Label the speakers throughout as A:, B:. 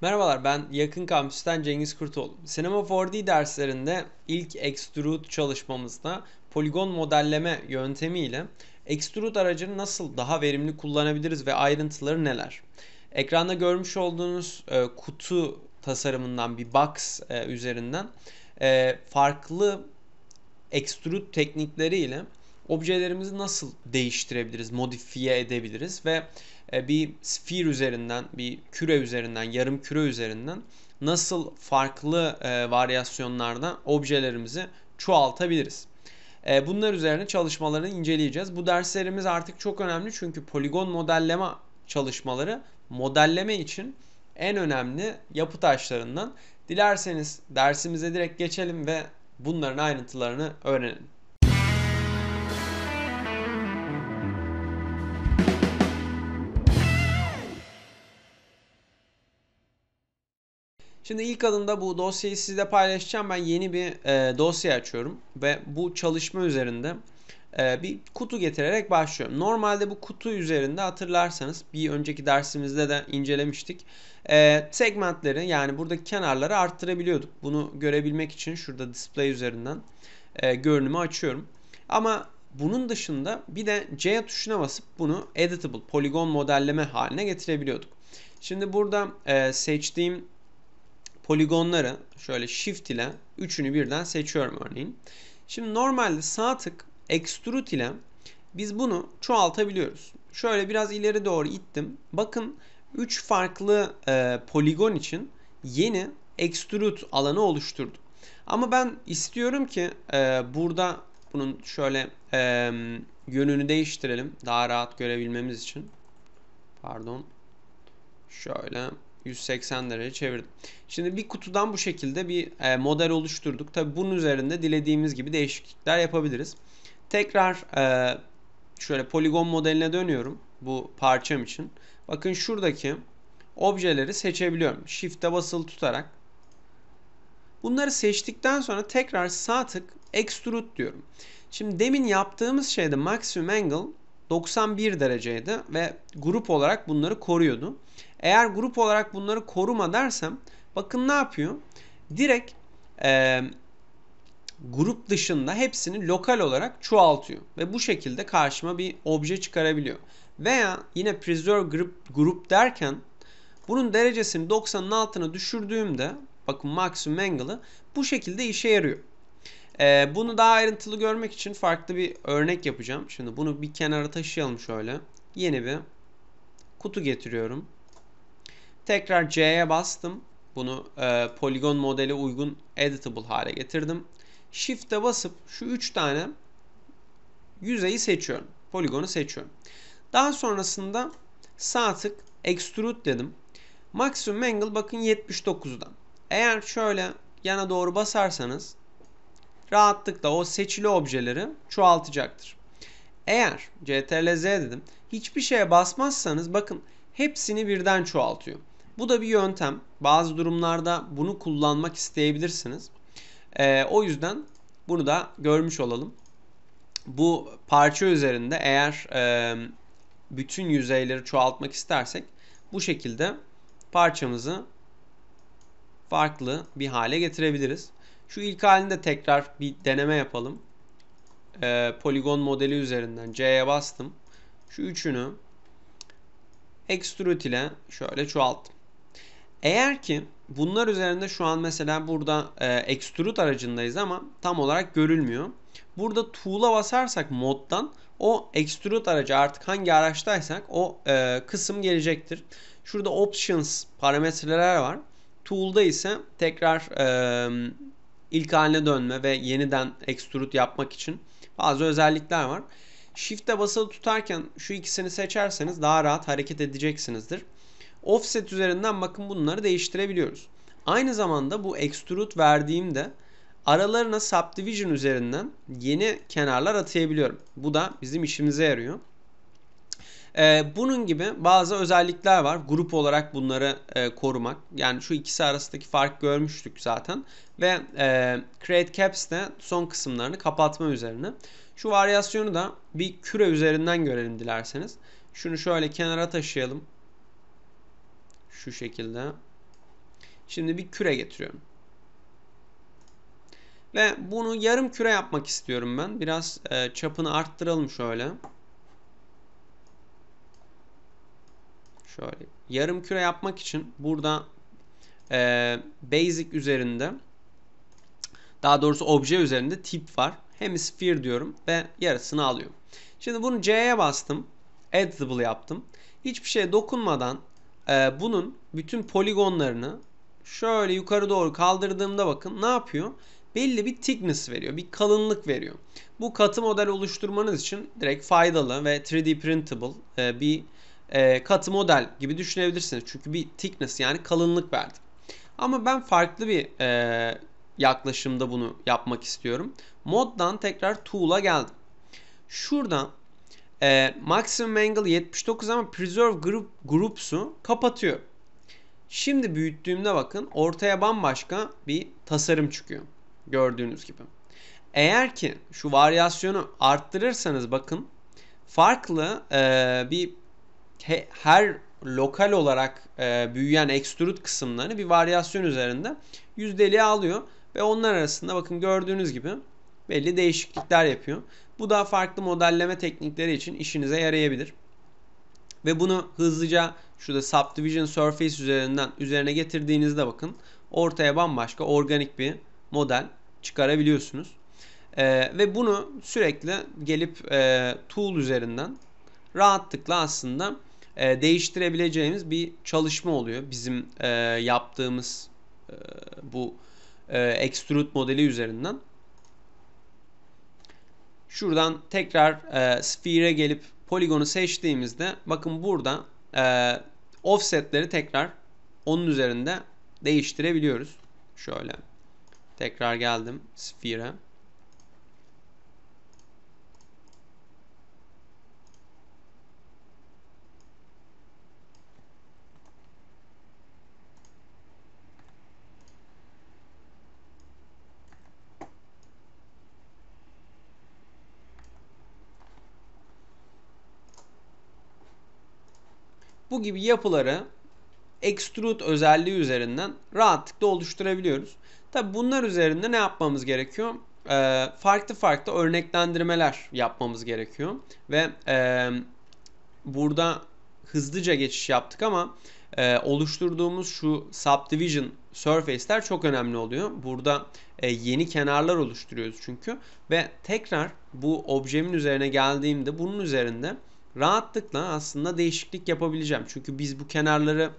A: Merhabalar ben Yakın Kampüs'ten Cengiz Kurtoğlu. Sinema 4D derslerinde ilk extrude çalışmamızda poligon modelleme yöntemiyle extrude aracını nasıl daha verimli kullanabiliriz ve ayrıntıları neler? Ekranda görmüş olduğunuz e, kutu tasarımından bir box e, üzerinden e, farklı extrude teknikleriyle objelerimizi nasıl değiştirebiliriz, modifiye edebiliriz ve e, bir sfir üzerinden, bir küre üzerinden, yarım küre üzerinden nasıl farklı e, varyasyonlarda objelerimizi çoğaltabiliriz. E, bunlar üzerine çalışmalarını inceleyeceğiz. Bu derslerimiz artık çok önemli çünkü poligon modelleme çalışmaları modelleme için en önemli yapı taşlarından. Dilerseniz dersimize direkt geçelim ve bunların ayrıntılarını öğrenelim. Şimdi ilk adımda bu dosyayı sizle paylaşacağım. Ben yeni bir e, dosya açıyorum ve bu çalışma üzerinde e, bir kutu getirerek başlıyorum. Normalde bu kutu üzerinde hatırlarsanız bir önceki dersimizde de incelemiştik. E, segmentleri yani buradaki kenarları arttırabiliyorduk. Bunu görebilmek için şurada display üzerinden e, görünümü açıyorum. Ama bunun dışında bir de C tuşuna basıp bunu editable, poligon modelleme haline getirebiliyorduk. Şimdi burada e, seçtiğim poligonları şöyle shift ile üçünü birden seçiyorum örneğin. Şimdi normalde sağ tık extrude ile biz bunu çoğaltabiliyoruz. Şöyle biraz ileri doğru ittim. Bakın 3 farklı e, poligon için yeni extrude alanı oluşturdum. Ama ben istiyorum ki e, burada bunun şöyle e, yönünü değiştirelim. Daha rahat görebilmemiz için. Pardon. Şöyle. 180 derece çevirdim. Şimdi bir kutudan bu şekilde bir e, model oluşturduk. Tabi bunun üzerinde dilediğimiz gibi değişiklikler yapabiliriz. Tekrar e, şöyle poligon modeline dönüyorum bu parçam için. Bakın şuradaki objeleri seçebiliyorum. Shift'e basılı tutarak. Bunları seçtikten sonra tekrar sağ tık extrude diyorum. Şimdi demin yaptığımız şeyde maximum angle 91 dereceydi ve grup olarak bunları koruyordu. Eğer grup olarak bunları koruma dersem bakın ne yapıyor? Direkt e, grup dışında hepsini lokal olarak çoğaltıyor. Ve bu şekilde karşıma bir obje çıkarabiliyor. Veya yine preserve group, grup derken bunun derecesini 90'ın altına düşürdüğümde bakın maksimum angle'ı bu şekilde işe yarıyor. Ee, bunu daha ayrıntılı görmek için farklı bir örnek yapacağım. Şimdi bunu bir kenara taşıyalım şöyle. Yeni bir kutu getiriyorum. Tekrar C'ye bastım. Bunu e, poligon modeli uygun editable hale getirdim. Shift'e basıp şu 3 tane yüzeyi seçiyorum. Poligonu seçiyorum. Daha sonrasında sağ tık extrude dedim. Maksimum angle bakın 79'dan. Eğer şöyle yana doğru basarsanız rahatlıkla o seçili objeleri çoğaltacaktır. Eğer CTRL Z dedim hiçbir şeye basmazsanız bakın hepsini birden çoğaltıyor. Bu da bir yöntem. Bazı durumlarda bunu kullanmak isteyebilirsiniz. Ee, o yüzden bunu da görmüş olalım. Bu parça üzerinde eğer e, bütün yüzeyleri çoğaltmak istersek bu şekilde parçamızı farklı bir hale getirebiliriz. Şu ilk halinde tekrar bir deneme yapalım. Ee, poligon modeli üzerinden C'ye bastım. Şu üçünü Extrude ile şöyle çoğalttım. Eğer ki bunlar üzerinde şu an mesela burada e, extrude aracındayız ama tam olarak görülmüyor. Burada tuğla basarsak moddan o extrude aracı artık hangi araçtaysak o e, kısım gelecektir. Şurada options parametreler var. Tool'da ise tekrar e, ilk haline dönme ve yeniden extrude yapmak için bazı özellikler var. Shift'e basılı tutarken şu ikisini seçerseniz daha rahat hareket edeceksinizdir. Offset üzerinden bakın bunları değiştirebiliyoruz. Aynı zamanda bu extrude verdiğimde aralarına subdivision üzerinden yeni kenarlar atayabiliyorum. Bu da bizim işimize yarıyor. Ee, bunun gibi bazı özellikler var. Grup olarak bunları e, korumak. Yani şu ikisi arasındaki fark görmüştük zaten. Ve e, Create Caps de son kısımlarını kapatma üzerine. Şu varyasyonu da bir küre üzerinden görelim dilerseniz. Şunu şöyle kenara taşıyalım. Şu şekilde. Şimdi bir küre getiriyorum. Ve bunu yarım küre yapmak istiyorum ben. Biraz e, çapını arttıralım şöyle. Şöyle yarım küre yapmak için burada e, basic üzerinde daha doğrusu obje üzerinde tip var. Hemisphere diyorum ve yarısını alıyorum. Şimdi bunu C'ye bastım. Editable yaptım. Hiçbir şeye dokunmadan ee, bunun bütün poligonlarını şöyle yukarı doğru kaldırdığımda bakın ne yapıyor? Belli bir thickness veriyor. Bir kalınlık veriyor. Bu katı model oluşturmanız için direkt faydalı ve 3D printable e, bir e, katı model gibi düşünebilirsiniz. Çünkü bir thickness yani kalınlık verdi. Ama ben farklı bir e, yaklaşımda bunu yapmak istiyorum. Moddan tekrar tool'a geldim. Şuradan e, Maximum Angle 79 ama Preserve Group, Groups'u kapatıyor. Şimdi büyüttüğümde bakın ortaya bambaşka bir tasarım çıkıyor. Gördüğünüz gibi. Eğer ki şu varyasyonu arttırırsanız bakın farklı e, bir he, her lokal olarak e, büyüyen extrude kısımlarını bir varyasyon üzerinde yüzdeliğe alıyor ve onlar arasında bakın gördüğünüz gibi belli değişiklikler yapıyor. Bu da farklı modelleme teknikleri için işinize yarayabilir. Ve bunu hızlıca şurada Subdivision Surface üzerinden üzerine getirdiğinizde bakın ortaya bambaşka organik bir model çıkarabiliyorsunuz. Ee, ve bunu sürekli gelip e, tool üzerinden rahatlıkla aslında e, değiştirebileceğimiz bir çalışma oluyor. Bizim e, yaptığımız e, bu e, extrude modeli üzerinden. Şuradan tekrar e, Sphere'e gelip poligonu seçtiğimizde bakın burada e, offsetleri tekrar onun üzerinde değiştirebiliyoruz. Şöyle tekrar geldim Sphere'e. bu gibi yapıları extrude özelliği üzerinden rahatlıkla oluşturabiliyoruz. Tabi bunlar üzerinde ne yapmamız gerekiyor? E, farklı farklı örneklendirmeler yapmamız gerekiyor. Ve e, burada hızlıca geçiş yaptık ama e, oluşturduğumuz şu subdivision surface'ler çok önemli oluyor. Burada e, yeni kenarlar oluşturuyoruz çünkü. Ve tekrar bu objemin üzerine geldiğimde bunun üzerinde rahatlıkla aslında değişiklik yapabileceğim. Çünkü biz bu kenarları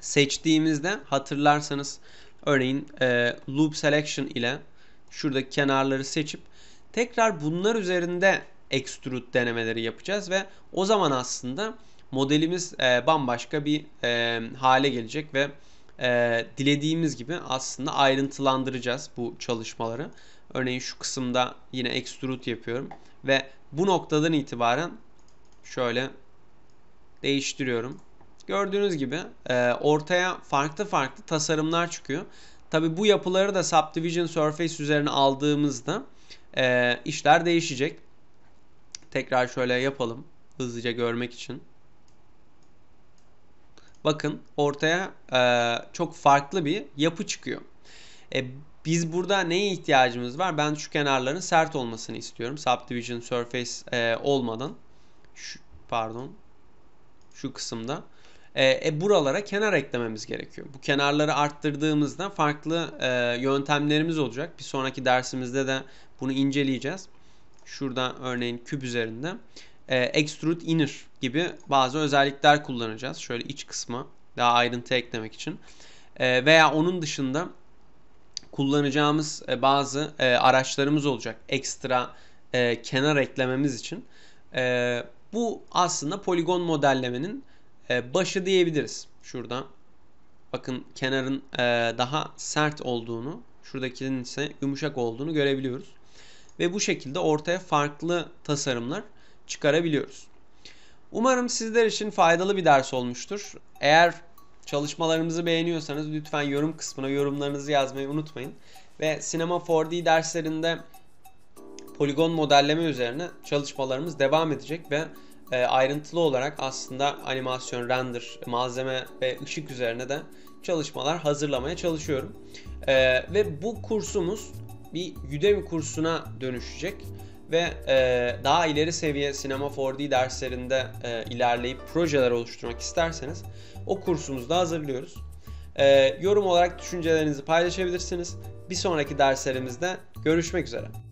A: seçtiğimizde hatırlarsanız örneğin e, loop selection ile şuradaki kenarları seçip tekrar bunlar üzerinde extrude denemeleri yapacağız ve o zaman aslında modelimiz e, bambaşka bir e, hale gelecek ve e, dilediğimiz gibi aslında ayrıntılandıracağız bu çalışmaları. Örneğin şu kısımda yine extrude yapıyorum ve bu noktadan itibaren şöyle değiştiriyorum. Gördüğünüz gibi e, ortaya farklı farklı tasarımlar çıkıyor. Tabi bu yapıları da Subdivision Surface üzerine aldığımızda e, işler değişecek. Tekrar şöyle yapalım hızlıca görmek için. Bakın ortaya e, çok farklı bir yapı çıkıyor. E, biz burada neye ihtiyacımız var? Ben şu kenarların sert olmasını istiyorum. Subdivision Surface e, olmadan şu, pardon şu kısımda e, e, buralara kenar eklememiz gerekiyor. Bu kenarları arttırdığımızda farklı e, yöntemlerimiz olacak. Bir sonraki dersimizde de bunu inceleyeceğiz. Şurada örneğin küp üzerinde e, extrude inner gibi bazı özellikler kullanacağız. Şöyle iç kısmı daha ayrıntı eklemek için. E, veya onun dışında kullanacağımız e, bazı e, araçlarımız olacak. Ekstra e, kenar eklememiz için. Evet bu aslında poligon modellemenin e, başı diyebiliriz. Şurada bakın kenarın e, daha sert olduğunu, şuradakinin ise yumuşak olduğunu görebiliyoruz. Ve bu şekilde ortaya farklı tasarımlar çıkarabiliyoruz. Umarım sizler için faydalı bir ders olmuştur. Eğer çalışmalarımızı beğeniyorsanız lütfen yorum kısmına yorumlarınızı yazmayı unutmayın. Ve Sinema 4D derslerinde poligon modelleme üzerine çalışmalarımız devam edecek ve e, ayrıntılı olarak aslında animasyon, render, malzeme ve ışık üzerine de çalışmalar hazırlamaya çalışıyorum. E, ve bu kursumuz bir Udemy kursuna dönüşecek ve e, daha ileri seviye Cinema 4D derslerinde e, ilerleyip projeler oluşturmak isterseniz o kursumuzda hazırlıyoruz. E, yorum olarak düşüncelerinizi paylaşabilirsiniz. Bir sonraki derslerimizde görüşmek üzere.